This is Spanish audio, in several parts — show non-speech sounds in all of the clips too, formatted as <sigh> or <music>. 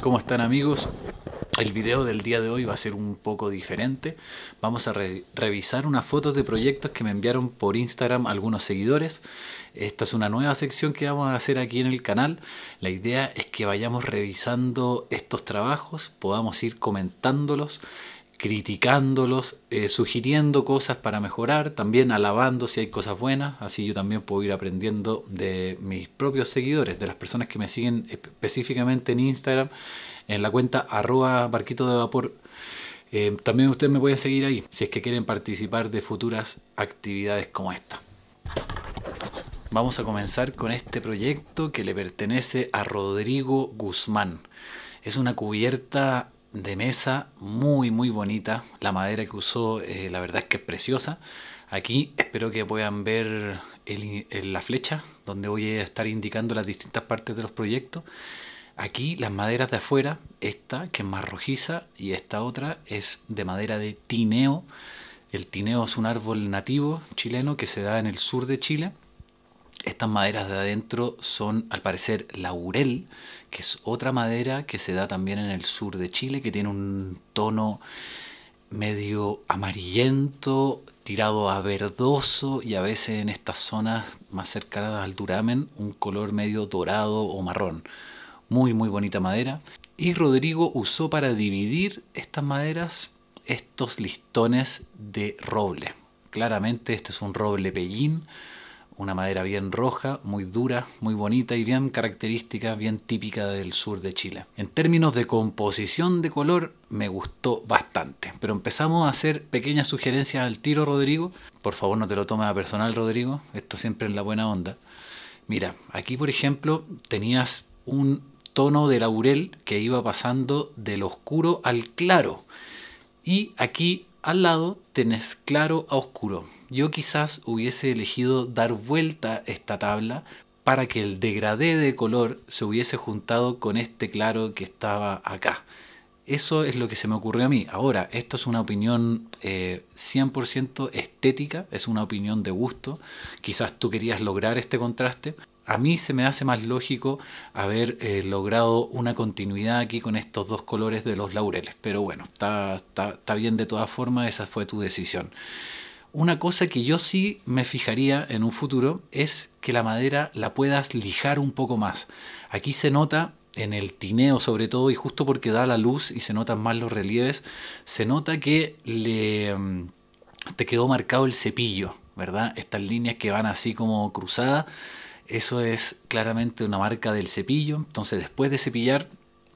¿Cómo están amigos? El video del día de hoy va a ser un poco diferente. Vamos a revisar unas fotos de proyectos que me enviaron por Instagram algunos seguidores. Esta es una nueva sección que vamos a hacer aquí en el canal. La idea es que vayamos revisando estos trabajos, podamos ir comentándolos criticándolos, eh, sugiriendo cosas para mejorar, también alabando si hay cosas buenas, así yo también puedo ir aprendiendo de mis propios seguidores, de las personas que me siguen específicamente en Instagram, en la cuenta arroba barquito de vapor. Eh, también ustedes me pueden seguir ahí si es que quieren participar de futuras actividades como esta. Vamos a comenzar con este proyecto que le pertenece a Rodrigo Guzmán. Es una cubierta de mesa muy muy bonita. La madera que usó eh, la verdad es que es preciosa. Aquí espero que puedan ver la flecha donde voy a estar indicando las distintas partes de los proyectos. Aquí las maderas de afuera, esta que es más rojiza y esta otra es de madera de tineo. El tineo es un árbol nativo chileno que se da en el sur de Chile estas maderas de adentro son al parecer laurel, que es otra madera que se da también en el sur de Chile, que tiene un tono medio amarillento, tirado a verdoso y a veces en estas zonas más cercanas al duramen un color medio dorado o marrón. Muy muy bonita madera. Y Rodrigo usó para dividir estas maderas estos listones de roble. Claramente este es un roble pellín una madera bien roja, muy dura, muy bonita y bien característica, bien típica del sur de Chile. En términos de composición de color, me gustó bastante. Pero empezamos a hacer pequeñas sugerencias al tiro, Rodrigo. Por favor, no te lo tomes a personal, Rodrigo. Esto siempre en la buena onda. Mira, aquí por ejemplo tenías un tono de laurel que iba pasando del oscuro al claro. Y aquí al lado tenés claro a oscuro yo quizás hubiese elegido dar vuelta esta tabla para que el degradé de color se hubiese juntado con este claro que estaba acá. Eso es lo que se me ocurrió a mí. Ahora, esto es una opinión 100% eh, estética, es una opinión de gusto. Quizás tú querías lograr este contraste. A mí se me hace más lógico haber eh, logrado una continuidad aquí con estos dos colores de los laureles. Pero bueno, está, está, está bien de todas formas, esa fue tu decisión. Una cosa que yo sí me fijaría en un futuro es que la madera la puedas lijar un poco más. Aquí se nota en el tineo sobre todo y justo porque da la luz y se notan más los relieves, se nota que le, mm, te quedó marcado el cepillo, ¿verdad? Estas líneas que van así como cruzadas, eso es claramente una marca del cepillo. Entonces después de cepillar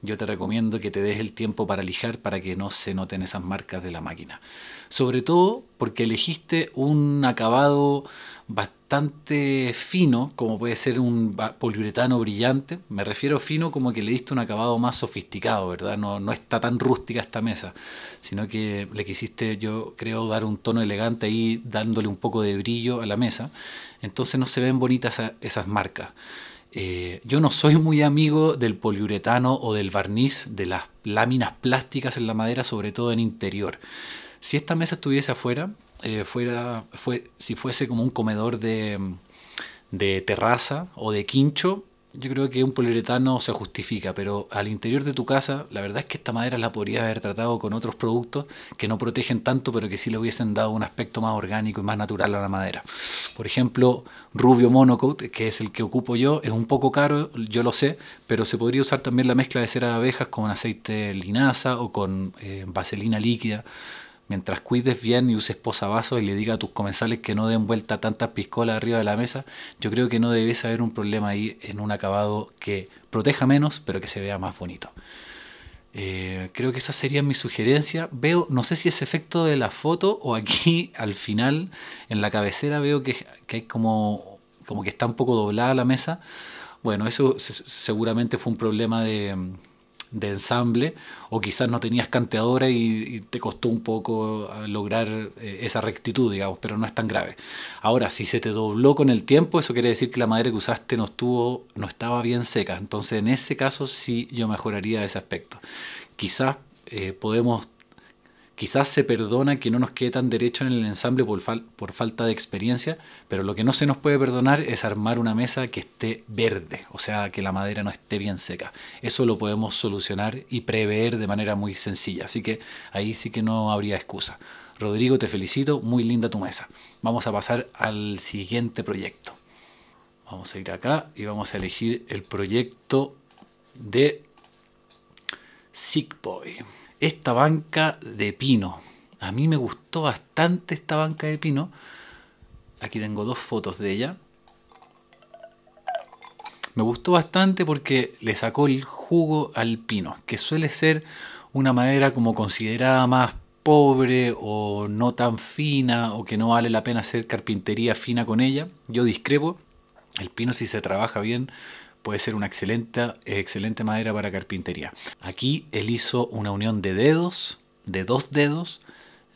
yo te recomiendo que te des el tiempo para lijar para que no se noten esas marcas de la máquina. Sobre todo porque elegiste un acabado bastante fino, como puede ser un poliuretano brillante. Me refiero fino como que le diste un acabado más sofisticado, ¿verdad? No, no está tan rústica esta mesa, sino que le quisiste, yo creo, dar un tono elegante ahí, dándole un poco de brillo a la mesa. Entonces no se ven bonitas esas marcas. Eh, yo no soy muy amigo del poliuretano o del barniz de las láminas plásticas en la madera, sobre todo en interior. Si esta mesa estuviese afuera, eh, fuera, si fuese como un comedor de, de terraza o de quincho, yo creo que un poliuretano se justifica, pero al interior de tu casa, la verdad es que esta madera la podrías haber tratado con otros productos que no protegen tanto, pero que sí le hubiesen dado un aspecto más orgánico y más natural a la madera. Por ejemplo, Rubio Monocoat, que es el que ocupo yo, es un poco caro, yo lo sé, pero se podría usar también la mezcla de cera de abejas con aceite de linaza o con eh, vaselina líquida mientras cuides bien y uses posavasos y le diga a tus comensales que no den vuelta tantas piscolas arriba de la mesa, yo creo que no debes haber un problema ahí en un acabado que proteja menos, pero que se vea más bonito. Eh, creo que esa sería mi sugerencia. Veo, no sé si es efecto de la foto o aquí <laughs> al final, en la cabecera, veo que, hay como, como que está un poco doblada la mesa. Bueno, eso seguramente fue un problema de, de ensamble o quizás no tenías canteadora y, te costó un poco eh, lograr eh, esa rectitud, digamos, pero no es tan grave. Ahora, si se te dobló con el tiempo, eso quiere decir que la madera que usaste no, estuvo, no estaba bien seca. Entonces, en ese caso sí yo mejoraría ese aspecto. Quizás eh, podemos Quizás se perdona que no nos quede tan derecho en el ensamble por, falta de experiencia, pero lo que no se nos puede perdonar es armar una mesa que esté verde, o sea, que la madera no esté bien seca. Eso lo podemos solucionar y prever de manera muy sencilla, así que ahí sí que no habría excusa. Rodrigo, te felicito, muy linda tu mesa. Vamos a pasar al siguiente proyecto. Vamos a ir acá y vamos a elegir el proyecto de Sick Boy esta banca de pino. A mí me gustó bastante esta banca de pino. Aquí tengo dos fotos de ella. Me gustó bastante porque le sacó el jugo al pino, que suele ser una madera como considerada más pobre o no tan fina o que no vale la pena hacer carpintería fina con ella. Yo discrepo. El pino si se trabaja bien puede ser una excelente, excelente madera para carpintería. Aquí él hizo una unión de dedos, de dos dedos,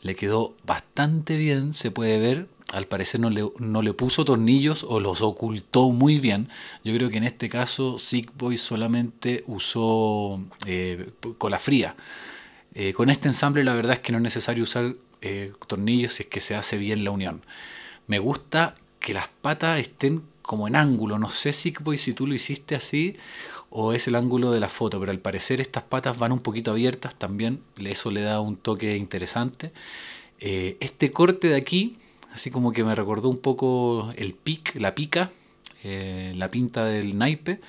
le quedó bastante bien, se puede ver. Al parecer no le, puso tornillos o los ocultó muy bien. Yo creo que en este caso Sigboy solamente usó eh, cola fría. Eh, con este ensamble la verdad es que no es necesario usar eh, tornillos si es que se hace bien la unión. Me gusta que las patas estén como en ángulo. No sé si, si tú lo hiciste así o es el ángulo de la foto, pero al parecer estas patas van un poquito abiertas también, eso le da un toque interesante. Eh, este corte de aquí, así como que me recordó un poco el pic, la pica, eh, la pinta del naipe.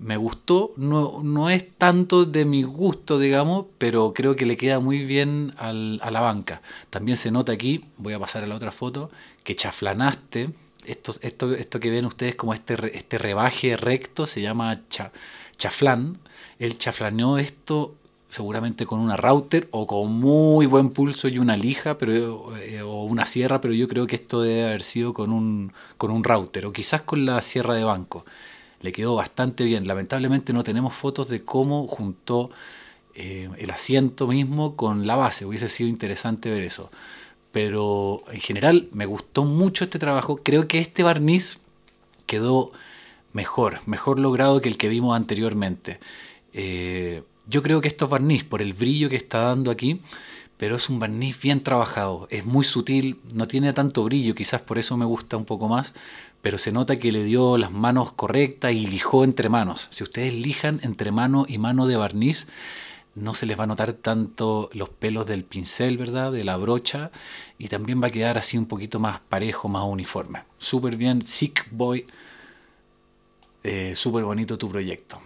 Me gustó, no, no, es tanto de mi gusto, digamos, pero creo que le queda muy bien a la banca. También se nota aquí, voy a pasar a la otra foto, que chaflanaste esto, esto, esto que ven ustedes como este, este rebaje recto se llama cha, chaflán. Él chaflaneó esto seguramente con una router o con muy buen pulso y una lija pero, eh, o una sierra, pero yo creo que esto debe haber sido con un, con un router o quizás con la sierra de banco. Le quedó bastante bien. Lamentablemente no tenemos fotos de cómo juntó eh, el asiento mismo con la base. Hubiese sido interesante ver eso. Pero en general me gustó mucho este trabajo. Creo que este barniz quedó mejor, mejor logrado que el que vimos anteriormente. Eh, yo creo que estos barniz por el brillo que está dando aquí, pero es un barniz bien trabajado, es muy sutil, no tiene tanto brillo, quizás por eso me gusta un poco más, pero se nota que le dio las manos correctas y lijó entre manos. Si ustedes lijan entre mano y mano de barniz, no se les va a notar tanto los pelos del pincel, ¿verdad? De la brocha. Y también va a quedar así un poquito más parejo, más uniforme. Súper bien, Sick Boy. Eh, súper bonito tu proyecto.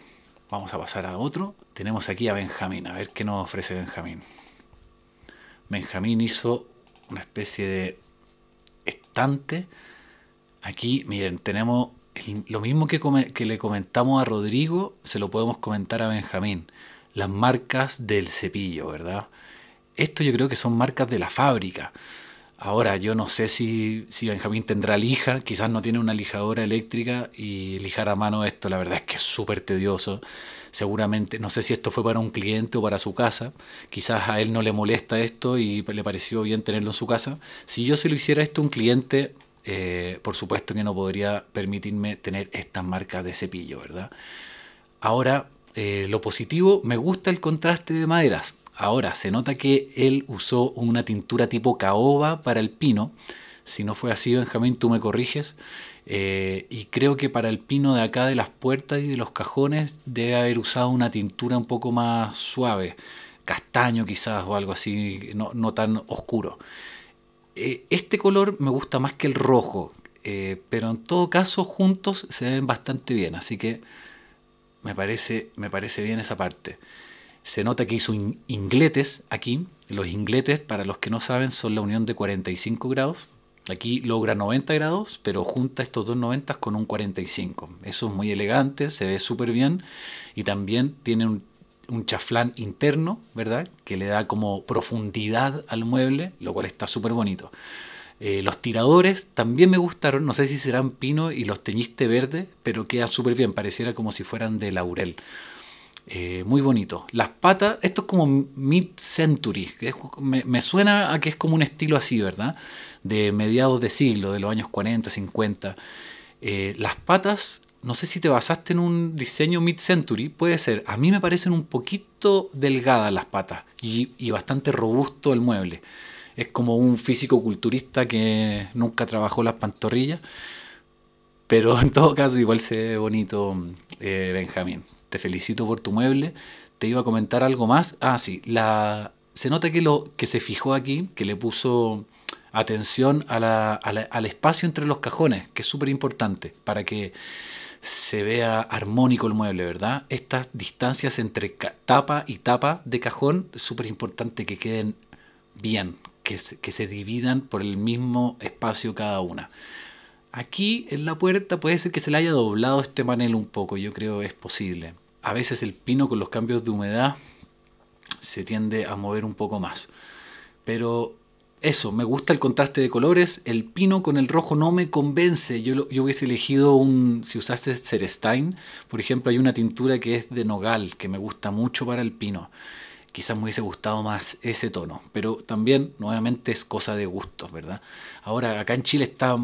Vamos a pasar a otro. Tenemos aquí a Benjamín. A ver qué nos ofrece Benjamín. Benjamín hizo una especie de estante. Aquí, miren, tenemos lo mismo que, que le comentamos a Rodrigo, se lo podemos comentar a Benjamín las marcas del cepillo, ¿verdad? Esto yo creo que son marcas de la fábrica. Ahora, yo no sé si, si Benjamín tendrá lija, quizás no tiene una lijadora eléctrica y lijar a mano esto, la verdad es que es súper tedioso. Seguramente, no sé si esto fue para un cliente o para su casa, quizás a él no le molesta esto y le pareció bien tenerlo en su casa. Si yo se lo hiciera esto a un cliente, eh, por supuesto que no podría permitirme tener estas marcas de cepillo, ¿verdad? Ahora, eh, lo positivo, me gusta el contraste de maderas. Ahora, se nota que él usó una tintura tipo caoba para el pino. Si no fue así, Benjamín, tú me corriges. Eh, y creo que para el pino de acá, de las puertas y de los cajones, debe haber usado una tintura un poco más suave. Castaño quizás o algo así, no, tan oscuro. Eh, este color me gusta más que el rojo. pero en todo caso, juntos se ven bastante bien. Así que me parece, me parece bien esa parte. Se nota que hizo ingletes aquí. Los ingletes, para los que no saben, son la unión de 45 grados. Aquí logra 90 grados, pero junta estos dos 90 con un 45. Eso es muy elegante, se ve súper bien y también tiene un, un, chaflán interno, ¿verdad? Que le da como profundidad al mueble, lo cual está súper bonito. Eh, los tiradores también me gustaron, no sé si serán pino y los teñiste verde, pero queda súper bien, pareciera como si fueran de laurel. Eh, muy bonito. Las patas, esto es como mid-century, me, suena a que es como un estilo así, ¿verdad? De mediados de siglo, de los años 40, 50. Eh, las patas, no sé si te basaste en un diseño mid-century, puede ser. A mí me parecen un poquito delgadas las patas y bastante robusto el mueble es como un físico culturista que nunca trabajó las pantorrillas, pero en todo caso igual se ve bonito, eh, Benjamín. Te felicito por tu mueble. Te iba a comentar algo más. Ah, sí, la... se nota que, lo, que se fijó aquí, que le puso atención al espacio entre los cajones, que es súper importante para que se vea armónico el mueble, ¿verdad? Estas distancias entre tapa y tapa de cajón, súper importante que queden bien, que se, dividan por el mismo espacio cada una. Aquí en la puerta puede ser que se le haya doblado este panel un poco, yo creo es posible. A veces el pino con los cambios de humedad se tiende a mover un poco más. Pero eso, me gusta el contraste de colores. El pino con el rojo no me convence. Yo, hubiese elegido un, si usaste serestein, por ejemplo, hay una tintura que es de nogal, que me gusta mucho para el pino quizás me hubiese gustado más ese tono, pero también nuevamente es cosa de gustos, ¿verdad? Ahora, acá en Chile está,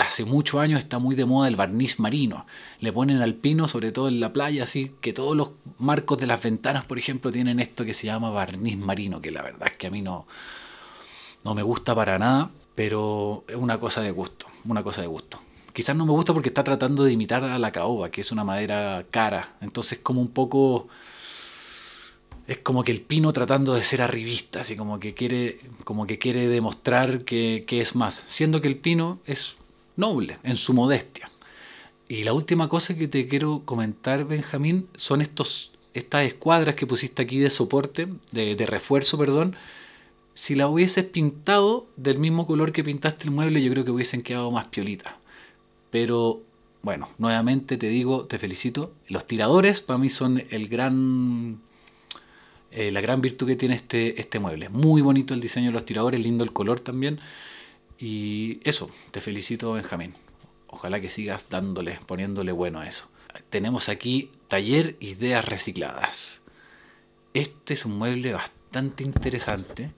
hace muchos años está muy de moda el barniz marino. Le ponen al pino, sobre todo en la playa, así que todos los marcos de las ventanas, por ejemplo, tienen esto que se llama barniz marino, que la verdad es que a mí no, no me gusta para nada, pero es una cosa de gusto, una cosa de gusto. Quizás no me gusta porque está tratando de imitar a la caoba, que es una madera cara, entonces como un poco es como que el pino tratando de ser arribista, así como que quiere, como que quiere demostrar que, que, es más, siendo que el pino es noble en su modestia. Y la última cosa que te quiero comentar, Benjamín, son estos, estas escuadras que pusiste aquí de soporte, de, refuerzo, perdón. Si la hubieses pintado del mismo color que pintaste el mueble, yo creo que hubiesen quedado más piolitas. Pero bueno, nuevamente te digo, te felicito. Los tiradores para mí son el gran eh, la gran virtud que tiene este, este mueble. Muy bonito el diseño de los tiradores, lindo el color también. Y eso, te felicito Benjamín. Ojalá que sigas dándole, poniéndole bueno a eso. Tenemos aquí taller ideas recicladas. Este es un mueble bastante interesante,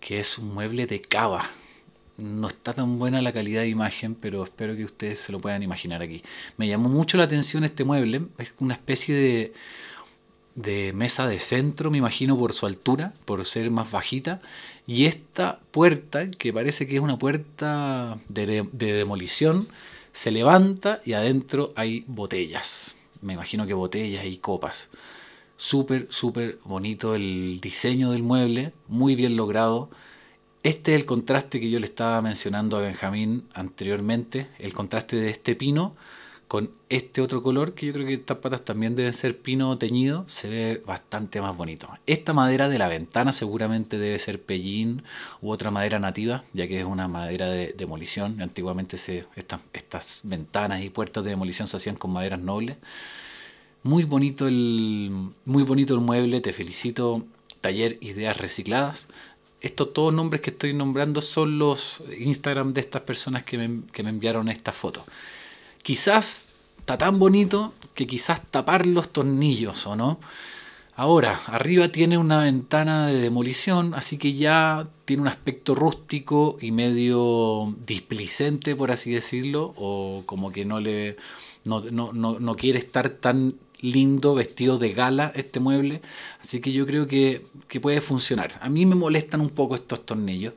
que es un mueble de cava. No está tan buena la calidad de imagen, pero espero que ustedes se lo puedan imaginar aquí. Me llamó mucho la atención este mueble. Es una especie de de mesa de centro, me imagino, por su altura, por ser más bajita. Y esta puerta, que parece que es una puerta de, de demolición, se levanta y adentro hay botellas. Me imagino que botellas y copas. Súper, súper bonito el diseño del mueble, muy bien logrado. Este es el contraste que yo le estaba mencionando a Benjamín anteriormente, el contraste de este pino con este otro color, que yo creo que estas patas también deben ser pino teñido, se ve bastante más bonito. Esta madera de la ventana seguramente debe ser pellín u otra madera nativa, ya que es una madera de demolición. Antiguamente se, estas ventanas y puertas de demolición se hacían con maderas nobles. Muy bonito el, muy bonito el mueble, te felicito. Taller Ideas Recicladas. Estos todos nombres que estoy nombrando son los Instagram de estas personas que me, enviaron esta foto quizás está tan bonito que quizás tapar los tornillos o no. Ahora, arriba tiene una ventana de demolición, así que ya tiene un aspecto rústico y medio displicente, por así decirlo, o como que no le no, quiere estar tan lindo, vestido de gala este mueble. Así que yo creo que, que, puede funcionar. A mí me molestan un poco estos tornillos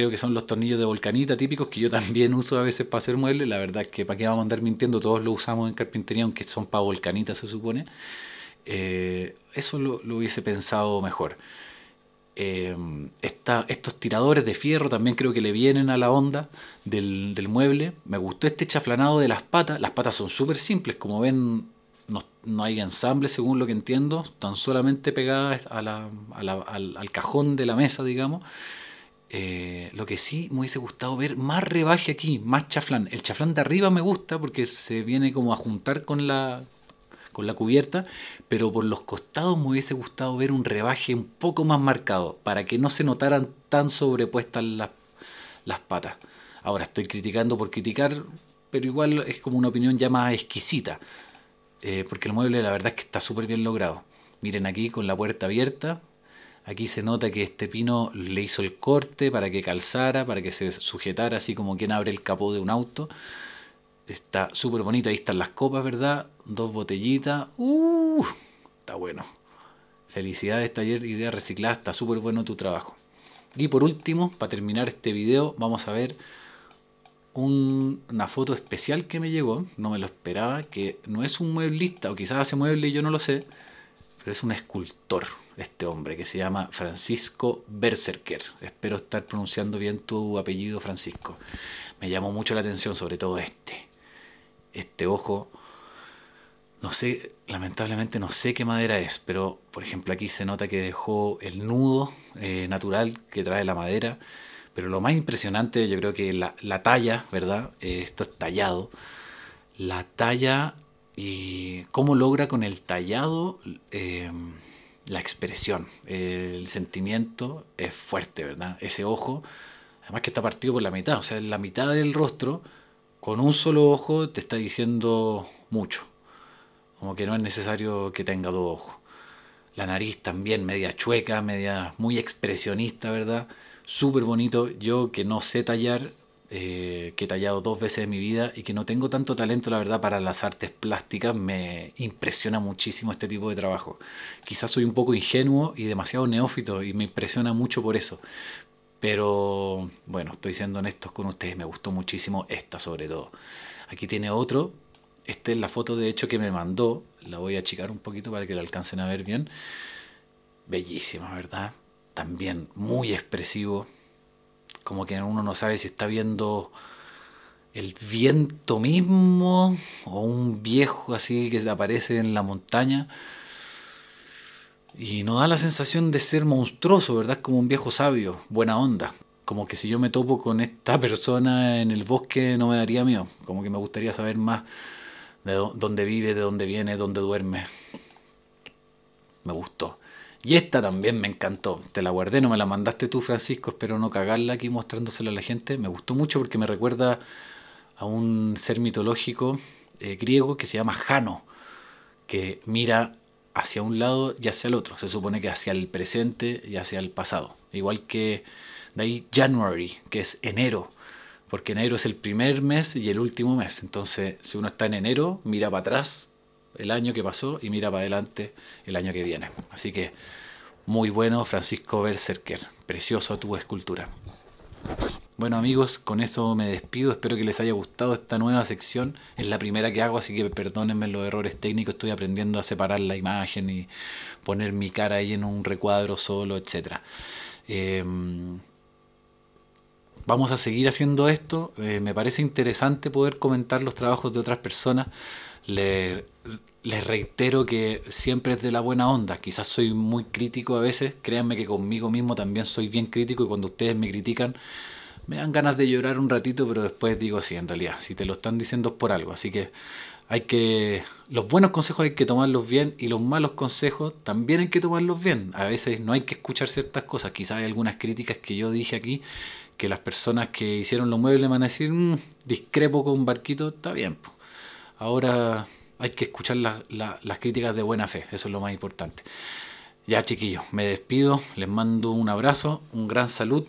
creo que son los tornillos de volcanita típicos que yo también <laughs> uso a veces para hacer muebles. La verdad que para qué vamos a andar mintiendo, todos los usamos en carpintería, aunque son para volcanita se supone. Eh, eso lo, hubiese pensado mejor. Em, estos tiradores de fierro también creo que le vienen a la onda del, mueble. Me gustó este chaflanado de las patas. Las patas son súper simples, como ven no, hay ensamble según lo que entiendo, Están solamente pegadas al, cajón de la mesa, digamos. Eh, lo que sí me hubiese gustado ver más rebaje aquí, más chaflán. El chaflán de arriba me gusta porque se viene como a juntar con la, con la cubierta, pero por los costados me hubiese gustado ver un rebaje un poco más marcado para que no se notaran tan sobrepuestas las, patas. Ahora estoy criticando por criticar, pero igual es como una opinión ya más exquisita, eh, porque el mueble la verdad es que está súper bien logrado. Miren aquí con la puerta abierta, Aquí se nota que este pino le hizo el corte para que calzara, para que se sujetara, así como quien abre el capó de un auto. Está súper bonito, ahí están las copas, ¿verdad? Dos botellitas. ¡Uh! Está bueno. Felicidades, taller Idea Reciclada, está súper bueno tu trabajo. Y por último, para terminar este video, vamos a ver una foto especial que me llegó, no me lo esperaba, que no es un mueblista, o quizás hace mueble, yo no lo sé, pero es un escultor este hombre que se llama Francisco Berserker. Espero estar pronunciando bien tu apellido, Francisco. Me llamó mucho la atención, sobre todo este. Este ojo, no sé, lamentablemente no sé qué madera es, pero por ejemplo aquí se nota que dejó el nudo eh, natural que trae la madera. Pero lo más impresionante, yo creo que la, talla, ¿verdad? Eh, esto es tallado. La talla y cómo logra con el tallado. Eh, la expresión, el sentimiento es fuerte, ¿verdad? Ese ojo, además que está partido por la mitad, o sea, la mitad del rostro, con un solo ojo te está diciendo mucho, como que no es necesario que tenga dos ojos. La nariz también, media chueca, media muy expresionista, ¿verdad? Súper bonito. Yo que no sé tallar, eh, que he tallado dos veces en mi vida y que no tengo tanto talento, la verdad, para las artes plásticas, me impresiona muchísimo este tipo de trabajo. Quizás soy un poco ingenuo y demasiado neófito y me impresiona mucho por eso. Pero bueno, estoy siendo honestos con ustedes, me gustó muchísimo esta sobre todo. Aquí tiene otro, esta es la foto de hecho que me mandó, la voy a achicar un poquito para que la alcancen a ver bien. Bellísima, ¿verdad? También muy expresivo, como que uno no sabe si está viendo el viento mismo o un viejo así que aparece en la montaña. Y no da la sensación de ser monstruoso, ¿verdad? Como un viejo sabio, buena onda. Como que si yo me topo con esta persona en el bosque no me daría miedo. Como que me gustaría saber más de dónde vive, de dónde viene, dónde duerme. Me gustó. Y esta también me encantó. Te la guardé, no me la mandaste tú, Francisco. Espero no cagarla aquí mostrándosela a la gente. Me gustó mucho porque me recuerda a un ser mitológico eh, griego que se llama Jano, que mira hacia un lado y hacia el otro. Se supone que hacia el presente y hacia el pasado. Igual que de ahí January, que es enero, porque enero es el primer mes y el último mes. Entonces, si uno está en enero, mira para atrás el año que pasó y mira para adelante el año que viene. Así que muy bueno Francisco Berserker, precioso tu escultura. Bueno amigos, con eso me despido, espero que les haya gustado esta nueva sección, es la primera que hago, así que perdónenme los errores técnicos, estoy aprendiendo a separar la imagen y poner mi cara ahí en un recuadro solo, etc. Eh, vamos a seguir haciendo esto, eh, me parece interesante poder comentar los trabajos de otras personas, les reitero que siempre es de la buena onda. Quizás soy muy crítico a veces. Créanme que conmigo mismo también soy bien crítico y cuando ustedes me critican me dan ganas de llorar un ratito, pero después digo, sí, en realidad, si te lo están diciendo es por algo. Así que hay que... Los buenos consejos hay que tomarlos bien y los malos consejos también hay que tomarlos bien. A veces no hay que escuchar ciertas cosas. Quizás hay algunas críticas que yo dije aquí que las personas que hicieron los muebles van a decir, mm, discrepo con Barquito, está bien. Ahora hay que escuchar las críticas de buena fe, eso es lo más importante. Ya chiquillos, me despido, les mando un abrazo, un gran salud.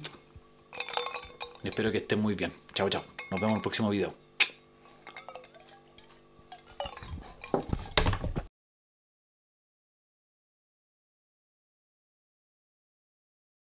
Espero que estén muy bien. Chao, chao. Nos vemos en el próximo video.